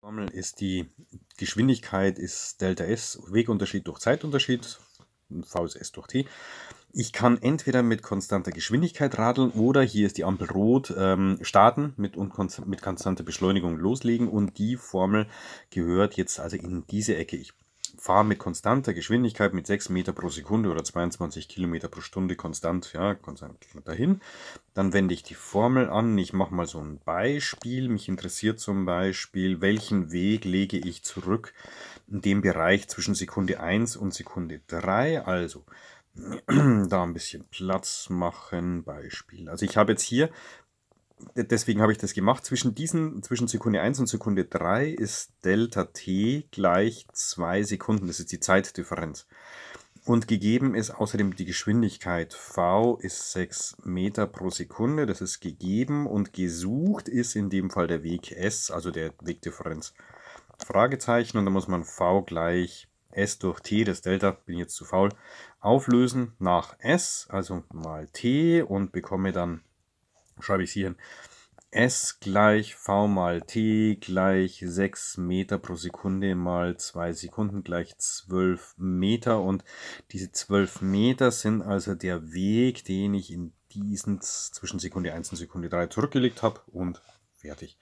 Formel ist die Geschwindigkeit ist Delta S, Wegunterschied durch Zeitunterschied, V ist S durch T. Ich kann entweder mit konstanter Geschwindigkeit radeln oder hier ist die Ampel rot, ähm, starten mit, mit konstanter Beschleunigung loslegen und die Formel gehört jetzt also in diese Ecke. Ich fahre mit konstanter Geschwindigkeit mit 6 Meter pro Sekunde oder 22 Kilometer pro Stunde konstant, ja, konstant dahin. Dann wende ich die Formel an. Ich mache mal so ein Beispiel. Mich interessiert zum Beispiel, welchen Weg lege ich zurück in dem Bereich zwischen Sekunde 1 und Sekunde 3. Also da ein bisschen Platz machen, Beispiel. Also ich habe jetzt hier deswegen habe ich das gemacht. Zwischen diesen, zwischen Sekunde 1 und Sekunde 3 ist Delta T gleich 2 Sekunden. Das ist die Zeitdifferenz. Und gegeben ist außerdem die Geschwindigkeit. V ist 6 Meter pro Sekunde, das ist gegeben. Und gesucht ist in dem Fall der Weg S, also der Wegdifferenz. Fragezeichen und da muss man V gleich S durch T, das Delta, bin jetzt zu faul, auflösen nach S, also mal T und bekomme dann schreibe ich es hier hin. S gleich V mal T gleich 6 Meter pro Sekunde mal 2 Sekunden gleich 12 Meter. Und diese 12 Meter sind also der Weg, den ich in diesen zwischen Sekunde 1 und Sekunde 3 zurückgelegt habe. Und fertig.